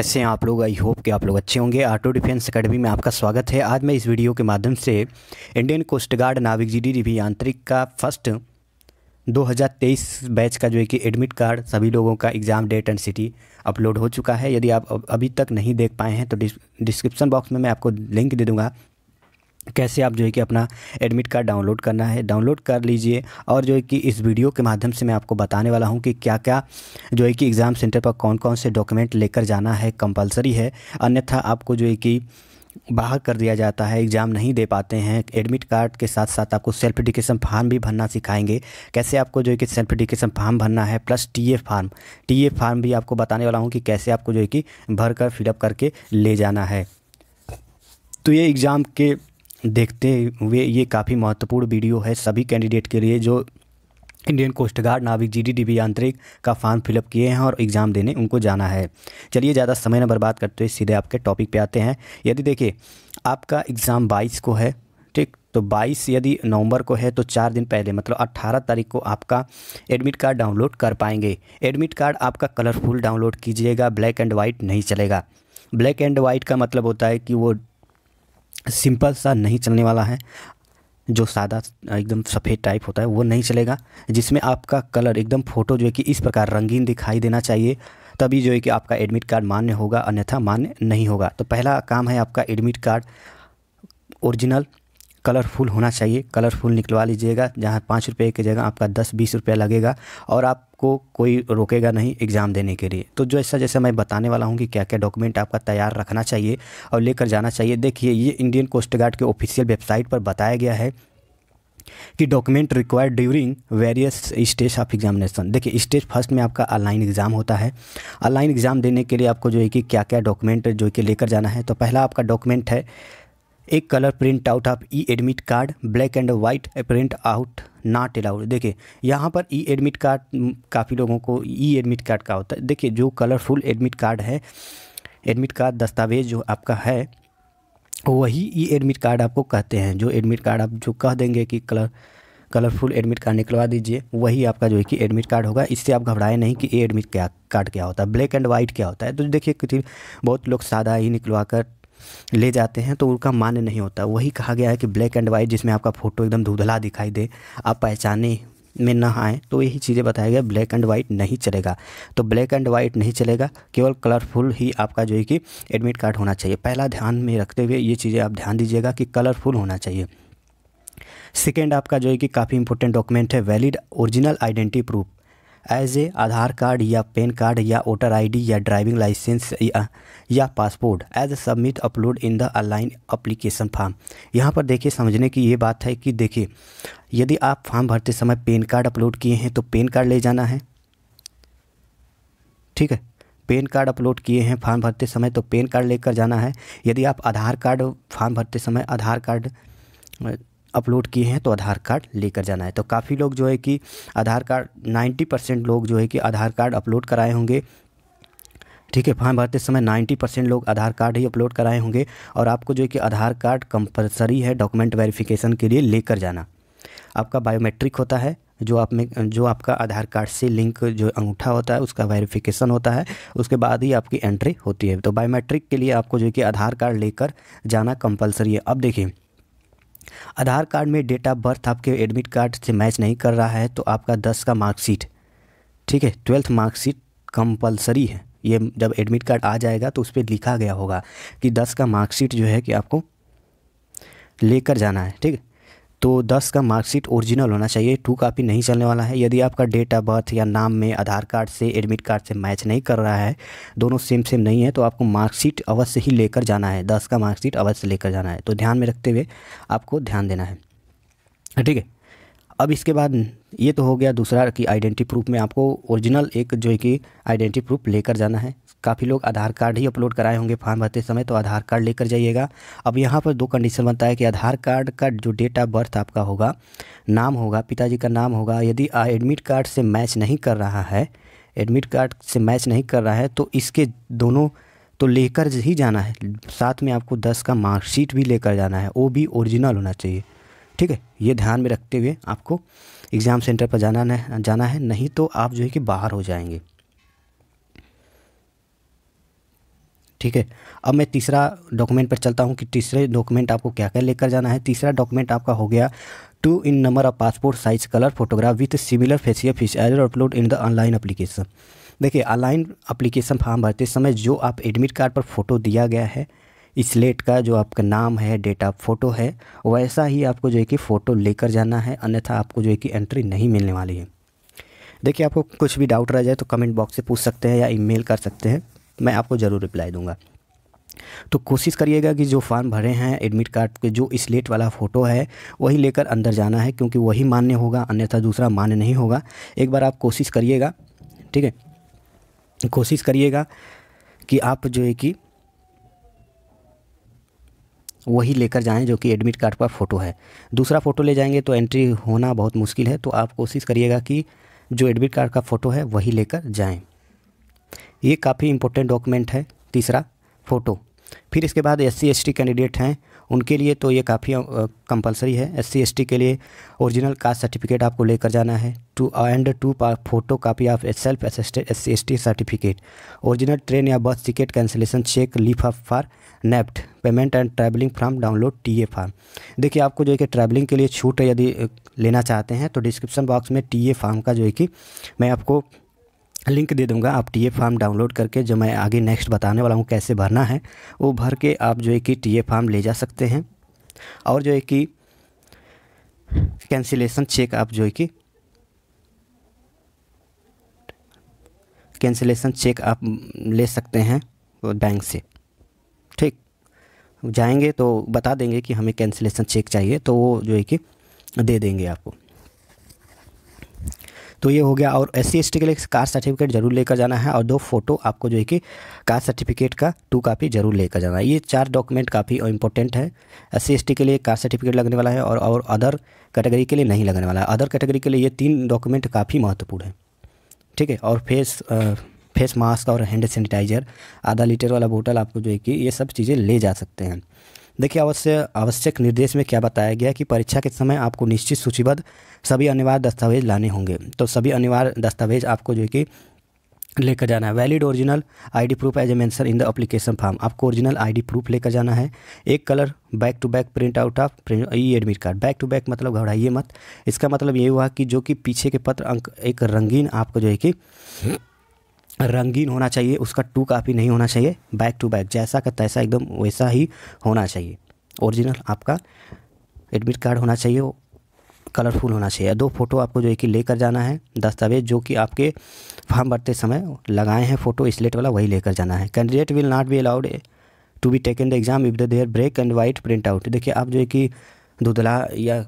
कैसे हैं आप लोग आई होप कि आप लोग अच्छे होंगे ऑटो डिफेंस अकेडमी में आपका स्वागत है आज मैं इस वीडियो के माध्यम से इंडियन कोस्ट गार्ड नाविक जी डी अभियांत्रिक का फर्स्ट 2023 बैच का जो है कि एडमिट कार्ड सभी लोगों का exam date and city upload हो चुका है यदि आप अभी तक नहीं देख पाए हैं तो डिस्क्रिप्सन बॉक्स में मैं आपको लिंक दे दूँगा कैसे आप जो है कि अपना एडमिट कार्ड डाउनलोड करना है डाउनलोड कर लीजिए और जो है कि इस वीडियो के माध्यम से मैं आपको बताने वाला हूं कि क्या क्या जो है कि एग्ज़ाम सेंटर पर कौन कौन से डॉक्यूमेंट लेकर जाना है कंपलसरी है अन्यथा आपको जो है कि बाहर कर दिया जाता है एग्ज़ाम नहीं दे पाते हैं एडमिट कार्ड के साथ साथ आपको सेल्फ एडिकेशन फार्म भी भरना सिखाएंगे कैसे आपको जो है कि सेल्फ एडिकेशन फार्म भरना है plus TA form TA form भी आपको बताने वाला हूँ कि कैसे आपको जो है कि भर कर फिलअप करके ले जाना है तो ये एग्ज़ाम के देखते हुए ये काफ़ी महत्वपूर्ण वीडियो है सभी कैंडिडेट के लिए जो इंडियन कोस्ट गार्ड नाविक जी डी यांत्रिक का फॉर्म फिलअप किए हैं और एग्ज़ाम देने उनको जाना है चलिए ज़्यादा समय न बर्बाद करते हुए सीधे आपके टॉपिक पे आते हैं यदि देखिए आपका एग्ज़ाम 22 को है ठीक तो 22 यदि नवंबर को है तो चार दिन पहले मतलब 18 तारीख को आपका एडमिट कार्ड डाउनलोड कर पाएंगे एडमिट कार्ड आपका कलरफुल डाउनलोड कीजिएगा ब्लैक एंड वाइट नहीं चलेगा ब्लैक एंड वाइट का मतलब होता है कि वो सिंपल सा नहीं चलने वाला है जो सादा एकदम सफ़ेद टाइप होता है वो नहीं चलेगा जिसमें आपका कलर एकदम फ़ोटो जो है कि इस प्रकार रंगीन दिखाई देना चाहिए तभी जो है कि आपका एडमिट कार्ड मान्य होगा अन्यथा मान्य नहीं होगा तो पहला काम है आपका एडमिट कार्ड ओरिजिनल कलरफुल होना चाहिए कलरफुल निकलवा लीजिएगा जहाँ पाँच रुपये की जगह आपका दस बीस रुपया लगेगा और आप आपको कोई रोकेगा नहीं एग्ज़ाम देने के लिए तो जैसा जैसा मैं बताने वाला हूँ कि क्या क्या डॉक्यूमेंट आपका तैयार रखना चाहिए और लेकर जाना चाहिए देखिए ये इंडियन कोस्ट गार्ड के ऑफिशियल वेबसाइट पर बताया गया है कि document required during various stage of examination देखिए स्टेज फर्स्ट में आपका ऑनलाइन एग्ज़ाम होता है ऑनलाइन एग्ज़ाम देने के लिए आपको जो है कि क्या क्या डॉक्यूमेंट जो है कि लेकर जाना है तो पहला आपका डॉक्यूमेंट है एक कलर प्रिंट आउट आप e admit card black and white print out not allowed देखिए यहाँ पर ई एडमिट कार्ड काफ़ी लोगों को ई एडमिट कार्ड का होता है देखिए जो कलरफुल एडमिट कार्ड है एडमिट कार्ड दस्तावेज जो आपका है वही ई एडमिट कार्ड आपको कहते हैं जो एडमिट कार्ड आप जो कह देंगे कि कलर कलरफुल एडमिट कार्ड निकलवा दीजिए वही आपका जो है कि एडमिट कार्ड होगा इससे आप घबराए नहीं कि ए एडमिट क्या कार्ड क्या होता है ब्लैक एंड वाइट क्या होता है तो देखिए बहुत लोग सादा ही निकलवा कर ले जाते हैं तो उनका मान्य नहीं होता वही कहा गया है कि ब्लैक एंड वाइट जिसमें आपका फ़ोटो एकदम धुधला दिखाई दे आप पहचाने में ना आए तो यही चीज़ें बताया गया ब्लैक एंड वाइट नहीं चलेगा तो ब्लैक एंड वाइट नहीं चलेगा केवल कलरफुल ही आपका जो है कि एडमिट कार्ड होना चाहिए पहला ध्यान में रखते हुए ये चीज़ें आप ध्यान दीजिएगा कि कलरफुल होना चाहिए सेकेंड आपका जो है कि काफ़ी इंपॉर्टेंट डॉक्यूमेंट है valid original identity proof as a Aadhaar card या पैन कार्ड या वोटर आईडी या ड्राइविंग लाइसेंस या, या passport as submit upload in the online application form यहाँ पर देखिए समझने की ये बात है कि देखिए यदि आप फॉर्म भरते समय पेन कार्ड अपलोड किए हैं तो पेन कार्ड ले जाना है ठीक है पेन कार्ड अपलोड किए हैं फॉर्म भरते समय तो पेन कार्ड लेकर जाना है यदि आप आधार कार्ड फॉर्म भरते समय आधार कार्ड अपलोड किए हैं तो आधार कार्ड लेकर जाना है तो काफ़ी लोग जो है कि आधार कार्ड 90 परसेंट लोग जो है कि आधार कार्ड अपलोड कराए होंगे ठीक है फॉर्म भरते समय 90 परसेंट लोग आधार कार्ड ही अपलोड कराए होंगे और आपको जो है कि आधार कार्ड कंपलसरी है डॉक्यूमेंट वेरिफिकेशन के लिए लेकर जाना आपका बायोमेट्रिक होता है जो आप में जो आपका आधार कार्ड से लिंक जो अंगूठा होता है उसका वेरिफिकेशन होता है उसके बाद ही आपकी एंट्री होती है तो बायोमेट्रिक के लिए आपको जो है कि आधार कार्ड लेकर जाना कंपलसरी है अब देखिए आधार कार्ड में डेट ऑफ बर्थ आपके एडमिट कार्ड से मैच नहीं कर रहा है तो आपका दस का मार्कशीट ठीक है ट्वेल्थ मार्कशीट कंपलसरी है ये जब एडमिट कार्ड आ जाएगा तो उस पर लिखा गया होगा कि दस का मार्कशीट जो है कि आपको लेकर जाना है ठीक है तो दस का मार्कशीट ओरिजिनल होना चाहिए टू कापी नहीं चलने वाला है यदि आपका डेट ऑफ बर्थ या नाम में आधार कार्ड से एडमिट कार्ड से मैच नहीं कर रहा है दोनों सेम सेम नहीं है तो आपको मार्कशीट अवश्य ही लेकर जाना है दस का मार्कशीट अवश्य लेकर जाना है तो ध्यान में रखते हुए आपको ध्यान देना है ठीक है अब इसके बाद ये तो हो गया दूसरा कि आइडेंटिटी प्रूफ में आपको ओरिजिनल एक जो है कि आइडेंटिटी प्रूफ लेकर जाना है काफ़ी लोग आधार कार्ड ही अपलोड कराए होंगे फॉर्म भरते समय तो आधार कार्ड लेकर जाइएगा अब यहाँ पर दो कंडीशन बनता है कि आधार कार्ड का जो डेट ऑफ बर्थ आपका होगा नाम होगा पिताजी का नाम होगा यदि एडमिट कार्ड से मैच नहीं कर रहा है एडमिट कार्ड से मैच नहीं कर रहा है तो इसके दोनों तो लेकर ही जाना है साथ में आपको दस का मार्कशीट भी लेकर जाना है वो भी ओरिजिनल होना चाहिए ठीक है ये ध्यान में रखते हुए आपको एग्ज़ाम सेंटर पर जाना न, जाना है नहीं तो आप जो है कि बाहर हो जाएंगे ठीक है अब मैं तीसरा डॉक्यूमेंट पर चलता हूँ कि तीसरे डॉक्यूमेंट आपको क्या क्या लेकर जाना है तीसरा डॉक्यूमेंट आपका हो गया two in number of passport size colour photograph with similar facial fees as upload in the online application देखिए ऑनलाइन अप्लीकेशन फॉर्म भरते समय जो आप एडमिट कार्ड पर फोटो दिया गया है स्लेट का जो आपका नाम है डेट ऑफ फ़ोटो है वैसा ही आपको जो है कि फ़ोटो लेकर जाना है अन्यथा आपको जो है कि एंट्री नहीं मिलने वाली है देखिए आपको कुछ भी डाउट रह जाए तो कमेंट बॉक्स से पूछ सकते हैं या ईमेल कर सकते हैं मैं आपको ज़रूर रिप्लाई दूंगा तो कोशिश करिएगा कि जो फॉर्म भरे हैं एडमिट कार्ड के जो स्लेट वाला फ़ोटो है वही लेकर अंदर जाना है क्योंकि वही मान्य होगा अन्यथा दूसरा मान्य नहीं होगा एक बार आप कोशिश करिएगा ठीक है कोशिश करिएगा कि आप जो है कि वही लेकर जाएं जो कि एडमिट कार्ड पर फ़ोटो है दूसरा फ़ोटो ले जाएंगे तो एंट्री होना बहुत मुश्किल है तो आप कोशिश करिएगा कि जो एडमिट कार्ड का फ़ोटो है वही लेकर जाएं ये काफ़ी इंपॉर्टेंट डॉक्यूमेंट है तीसरा फ़ोटो फिर इसके बाद एस सी कैंडिडेट हैं उनके लिए तो ये काफ़ी कंपलसरी है एस सी के लिए ओरिजिनल कास्ट सर्टिफिकेट आपको लेकर जाना है two and two photocopy of self attested S C certificate original train या bus ticket cancellation cheque leaf of for NEFT payment and travelling form download T A form देखिए आपको जो है कि ट्रैवलिंग के लिए छूट यदि लेना चाहते हैं तो डिस्क्रिप्शन बॉक्स में टी ए फार्म का जो है कि मैं आपको लिंक दे दूंगा आप टी ए फार्म डाउनलोड करके जो मैं आगे नेक्स्ट बताने वाला हूँ कैसे भरना है वो भर के आप जो है कि टी ए फार्म ले जा सकते हैं और जो है कि कैंसिलेशन चेक आप जो है कि कैंसिलेशन चेक आप ले सकते हैं बैंक से ठीक जाएंगे तो बता देंगे कि हमें कैंसिलेशन चेक चाहिए तो वो जो है कि दे देंगे आपको तो ये हो गया और एस सी के लिए कास्ट सर्टिफिकेट जरूर लेकर जाना है और दो फोटो आपको जो है कि कास्ट सर्टिफिकेट का टू कापी जरूर लेकर जाना है ये चार डॉक्यूमेंट काफ़ी इंपॉर्टेंट है एस सी के लिए कास्ट सर्टिफिकेट लगने वाला है और और अदर कैटेगरी के लिए नहीं लगने वाला है अदर कैटेगरी के लिए ये तीन डॉक्यूमेंट काफ़ी महत्वपूर्ण है ठीक है और फेस आ, फेस मास्क और हैंड सैनिटाइज़र आधा लीटर वाला बोतल आपको जो है कि ये सब चीज़ें ले जा सकते हैं देखिए अवश्य आवश्यक निर्देश में क्या बताया गया कि परीक्षा के समय आपको निश्चित सूचीबद्ध सभी अनिवार्य दस्तावेज लाने होंगे तो सभी अनिवार्य दस्तावेज आपको जो है कि लेकर जाना है valid original ID proof as a mention in the application form आपको ओरिजिनल आईडी प्रूफ लेकर जाना है एक colour back to back print out of e admit card back to back मतलब घबराइए मत इसका मतलब ये हुआ कि जो कि पीछे के पत्र अंक एक रंगीन आपको जो है कि रंगीन होना चाहिए उसका टू कापी नहीं होना चाहिए बैक टू बैक जैसा का तैसा एकदम वैसा ही होना चाहिए ओरिजिनल आपका एडमिट कार्ड होना चाहिए कलरफुल होना चाहिए दो फोटो आपको जो है कि लेकर जाना है दस्तावेज जो कि आपके फॉर्म भरते समय लगाए हैं फोटो स्लेट वाला वही लेकर जाना है candidate will not be allowed to be taken the exam if the there black and white print out देखिए आप जो है कि धुधला या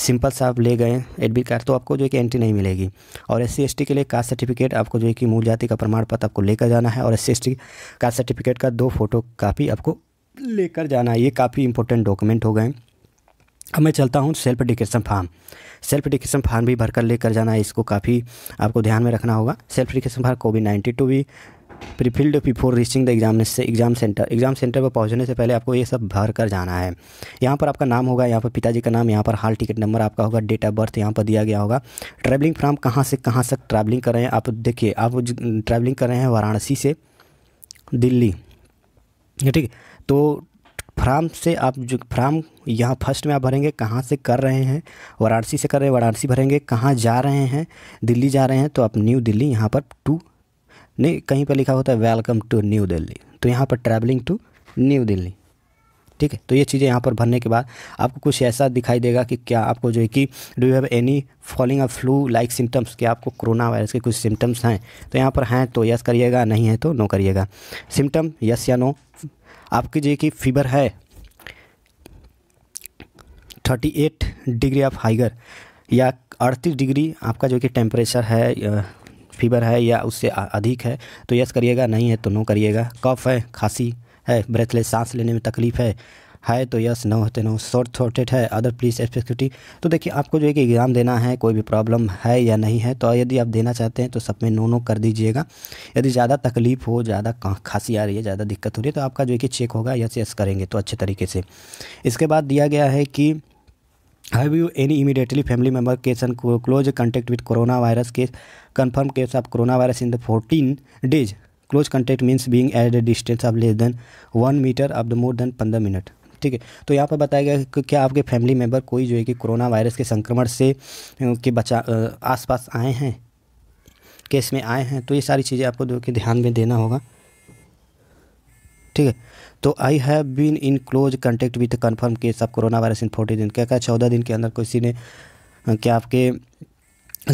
सिंपल सा आप ले गए एडमिट कार्ड तो आपको जो है कि एंट्री नहीं मिलेगी और एस सी के लिए कास्ट सर्टिफिकेट आपको जो है कि मूल जाति का प्रमाण पत्र आपको लेकर जाना है और एस सी कास्ट सर्टिफिकेट का दो फोटो कापी आपको लेकर जाना है ये काफ़ी इंपॉर्टेंट डॉक्यूमेंट हो गए अब मैं चलता हूँ self declaration form self declaration form भी भरकर लेकर जाना है इसको काफ़ी आपको ध्यान में रखना होगा self declaration form COVID ninety two भी prefilled before reaching the exam exam centre exam centre पर पहुंचने से पहले आपको ये सब भर कर जाना है यहाँ पर आपका नाम होगा यहाँ पर पिताजी का नाम यहाँ पर हाल टिकट नंबर आपका होगा डेट ऑफ बर्थ यहाँ पर दिया गया होगा ट्रैवलिंग फ्राम कहाँ से कहाँ तक ट्रैवलिंग कर रहे हैं आप देखिए आप ट्रैवलिंग कर रहे हैं वाराणसी से दिल्ली ठीक तो फ्राम से आप जो फ्राम यहाँ फर्स्ट में आप भरेंगे कहाँ से कर रहे हैं वाराणसी से कर रहे हैं वाराणसी भरेंगे कहाँ जा रहे हैं दिल्ली जा रहे हैं तो आप न्यू दिल्ली यहाँ पर टू नहीं कहीं पर लिखा होता है वेलकम टू न्यू दिल्ली तो यहाँ पर ट्रैवलिंग टू न्यू दिल्ली ठीक है तो ये चीज़ें यहाँ पर भरने के बाद आपको कुछ ऐसा दिखाई देगा कि क्या आपको जो है कि do have any following of flu like symptoms कि आपको कोरोना वायरस के कुछ सिम्टम्स हैं तो यहाँ पर हैं तो यस करिएगा नहीं है तो नो करिएगा सिम्टम यस या नो आपकी जो कि फीवर है thirty eight degree of higher या अड़तीस डिग्री आपका जो कि टेम्परेचर है फीवर है या उससे अधिक है तो यस करिएगा नहीं है तो नो करिएगा कफ है खांसी है ब्रेथलेस सांस लेने में तकलीफ़ है है तो यस नो होते नो शॉर्ट थ्रोटेड है अदर प्लीज एक्सपेक्टिविटी तो देखिए आपको जो है कि एग्ज़ाम देना है कोई भी प्रॉब्लम है या नहीं है तो यदि आप देना चाहते हैं तो सब में नो नो कर दीजिएगा यदि ज़्यादा तकलीफ़ हो ज़्यादा खांसी आ रही है ज़्यादा दिक्कत हो रही है तो आपका जो है कि चेक होगा यस यस करेंगे तो अच्छे तरीके से इसके बाद दिया गया है कि have you any immediately family member case and close contact with corona virus case confirm case of corona virus in the fourteen days close contact means being at the distance of less than one metre of the more than पंद्रह minute ठीक है तो यहाँ पर बताया गया कि क्या आपके फैमिली मेम्बर कोई जो है कि कोरोना वायरस के संक्रमण से के बचा आसपास आए हैं केस में आए हैं तो ये सारी चीज़ें आपको जो कि ध्यान में देना होगा ठीक है तो I have been in close contact with confirm case of corona virus in forty दिन क्या क्या चौदह दिन के अंदर किसी ने क्या आपके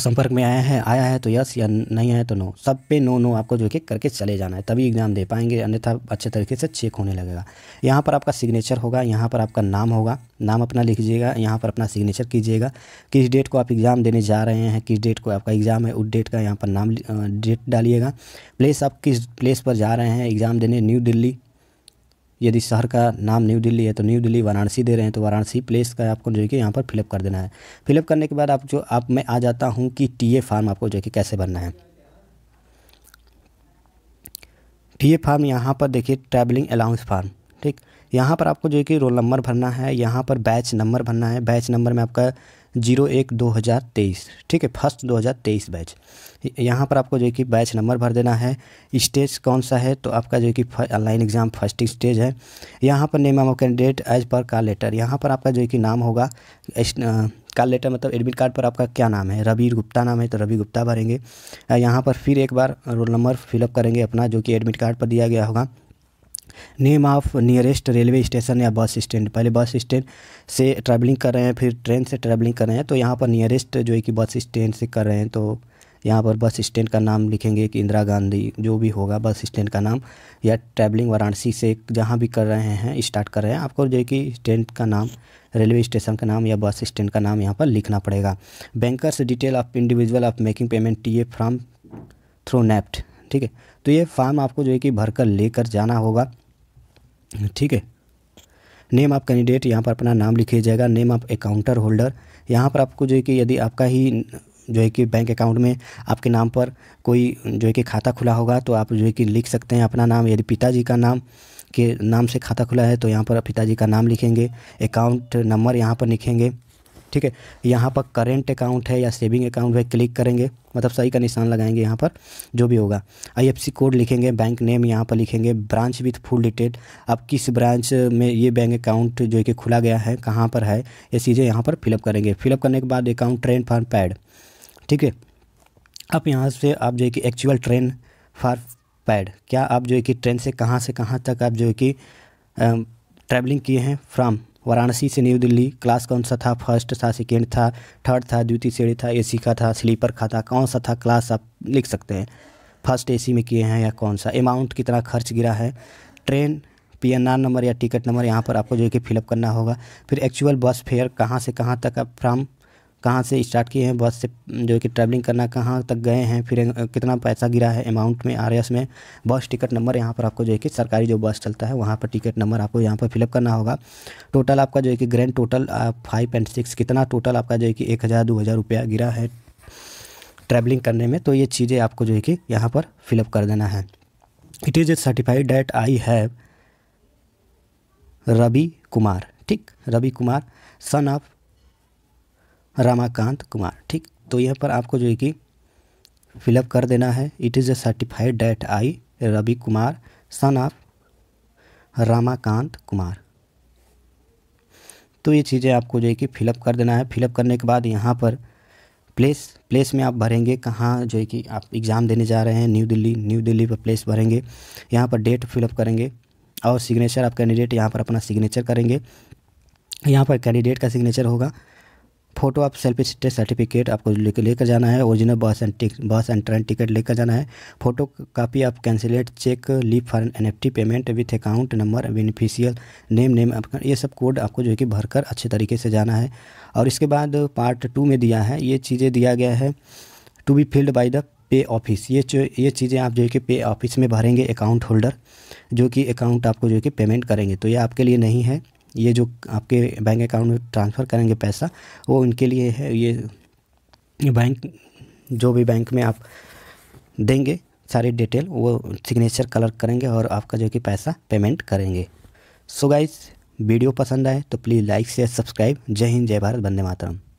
संपर्क में आया है आया है तो यस या नहीं आया तो नो सब पे नो नो आपको जो कि करके चले जाना है तभी एग्ज़ाम दे पाएंगे अन्यथा अच्छे तरीके से चेक होने लगेगा यहाँ पर आपका सिग्नेचर होगा यहाँ पर आपका नाम होगा नाम अपना लिखिएगा यहाँ पर अपना सिग्नेचर कीजिएगा किस डेट को आप एग्ज़ाम देने जा रहे हैं किस डेट को आपका एग्ज़ाम है उस डेट का यहाँ पर नाम डेट डालिएगा प्लेस आप किस प्लेस पर जा रहे हैं एग्ज़ाम देने न्यू दिल्ली यदि शहर का नाम न्यू दिल्ली है तो न्यू दिल्ली वाराणसी दे रहे हैं तो वाराणसी प्लेस का आपको जो है कि यहाँ पर फिलअप कर देना है फिलअप करने के बाद आप जो आप मैं आ जाता हूँ कि टी फार्म आपको जो है कि कैसे भरना है टी फार्म यहाँ पर देखिए ट्रैवलिंग अलाउंस फार्म ठीक यहाँ पर आपको जो है कि रोल नंबर भरना है यहाँ पर बैच नंबर भरना है बैच नंबर में आपका जीरो एक दो हज़ार तेईस ठीक है फर्स्ट दो हज़ार तेईस बैच यहाँ पर आपको जो है कि बैच नंबर भर देना है स्टेज कौन सा है तो आपका जो है कि ऑनलाइन एग्ज़ाम फर्स्ट स्टेज है यहाँ पर name of candidate as per का लेटर यहाँ पर आपका जो है कि नाम होगा का लेटर मतलब एडमिट कार्ड पर आपका क्या नाम है रवि गुप्ता नाम है तो रवि गुप्ता भरेंगे यहाँ पर फिर एक बार रोल नंबर फिलअप करेंगे अपना जो कि एडमिट कार्ड पर दिया गया होगा name of nearest railway station या बस स्टैंड पहले बस स्टैंड से ट्रैवलिंग कर रहे हैं फिर ट्रेन से ट्रैवलिंग कर रहे हैं तो यहाँ पर नियरेस्ट जो है कि बस स्टैंड से कर रहे हैं तो यहाँ पर बस स्टैंड का नाम लिखेंगे कि इंदिरा गांधी जो भी होगा बस स्टैंड का नाम या ट्रैवलिंग वाराणसी से जहाँ भी कर रहे हैं स्टार्ट कर रहे हैं आपको जो है कि स्टैंड का नाम रेलवे स्टेशन का नाम या बस स्टैंड का नाम यहाँ पर लिखना पड़ेगा bankers detail of individual of making payment T A from through NEFT ठीक है तो ये फॉर्म आपको जो है कि भरकर लेकर जाना होगा ठीक है नेम ऑफ कैंडिडेट यहाँ पर अपना नाम लिखिए जाएगा नेम ऑफ अकाउंटर होल्डर यहाँ पर आपको जो है कि यदि आपका ही जो है कि बैंक अकाउंट में आपके नाम पर कोई जो है कि खाता खुला होगा तो आप जो है कि लिख सकते हैं अपना नाम यदि पिताजी का नाम के नाम से खाता खुला है तो यहाँ पर पिताजी का नाम लिखेंगे अकाउंट नंबर यहाँ पर लिखेंगे ठीक है यहाँ पर करेंट अकाउंट है या सेविंग अकाउंट है क्लिक करेंगे मतलब सही का निशान लगाएंगे यहाँ पर जो भी होगा आईएफसी कोड लिखेंगे बैंक नेम यहाँ पर लिखेंगे ब्रांच विथ फुल डिटेल अब किस ब्रांच में ये बैंक अकाउंट जो कि खुला गया है कहाँ पर है ये चीज़ें यहाँ पर फिलअप करेंगे फिलअप करने के बाद अकाउंट ट्रेन फॉर पैड ठीक है अब यहाँ से आप जो है कि एक्चुअल ट्रेन फॉर पैड क्या आप जो है कि ट्रेन से कहाँ से कहाँ तक आप जो है कि ट्रैवलिंग किए हैं फ्राम वाराणसी से न्यू दिल्ली क्लास कौन सा था फर्स्ट था सेकेंड था थर्ड था द्वितीय श्रेणी था एसी का था स्लीपर का था कौन सा था क्लास आप लिख सकते हैं फर्स्ट एसी में किए हैं या कौन सा अमाउंट कितना खर्च गिरा है train P N R number या टिकट नंबर यहाँ पर आपको जो है कि फिलअप करना होगा फिर एक्चुअल बस फेयर कहाँ से कहाँ तक फ्राम कहाँ से स्टार्ट किए हैं बस से जो कि ट्रैवलिंग करना कहाँ तक गए हैं फिर कितना पैसा गिरा है अमाउंट में आर में बस टिकट नंबर यहाँ पर आपको जो है कि सरकारी जो बस चलता है वहाँ पर टिकट नंबर आपको यहाँ पर फिलअप करना होगा टोटल आपका जो है कि grand total five and six कितना टोटल आपका जो है कि एक हज़ार दो हज़ार रुपया गिरा है ट्रैवलिंग करने में तो ये चीज़ें आपको जो है कि यहाँ पर फिलअप कर देना है it is a certified that I have Ravi Kumar ठीक रवि कुमार सन ऑफ रामाकांत कुमार ठीक तो यहाँ पर आपको जो है कि फिलअप कर देना है it is a certified that I Ravi Kumar son of Ramakant Kumar तो ये चीज़ें आपको जो है कि फिलअप कर देना है फिलअप करने के बाद यहाँ पर प्लेस प्लेस में आप भरेंगे कहाँ जो है कि आप एग्ज़ाम देने जा रहे हैं न्यू दिल्ली न्यू दिल्ली पर प्लेस भरेंगे यहाँ पर डेट फिलअप करेंगे और सिग्नेचर आप कैंडिडेट यहाँ पर अपना सिग्नेचर करेंगे यहाँ पर कैंडिडेट का सिग्नेचर होगा फोटो आप सेल्फ स्टेट सर्टिफिकेट आपको लेकर लेकर जाना है ओरिजिनल बस एंड बस एंड ट्रेन टिकट लेकर जाना है फोटो कापी आप cancelled cheque leaf for N F T payment with account number beneficial name name आपका ये सब कोड आपको जो है कि भरकर अच्छे तरीके से जाना है और इसके बाद पार्ट टू में दिया है ये चीज़ें दिया गया है to be filled by the pay office ये ये चीज़ें आप जो है कि पे ऑफिस में भरेंगे अकाउंट होल्डर जो कि अकाउंट आपको जो है कि पेमेंट करेंगे तो ये आपके लिए नहीं है ये जो आपके बैंक अकाउंट में ट्रांसफ़र करेंगे पैसा वो उनके लिए है ये बैंक जो भी बैंक में आप देंगे सारी डिटेल वो सिग्नेचर कलर करेंगे और आपका जो कि पैसा पेमेंट करेंगे सो so गाइस वीडियो पसंद आए तो प्लीज़ लाइक शेयर सब्सक्राइब जय हिंद जय भारत बंदे मातरम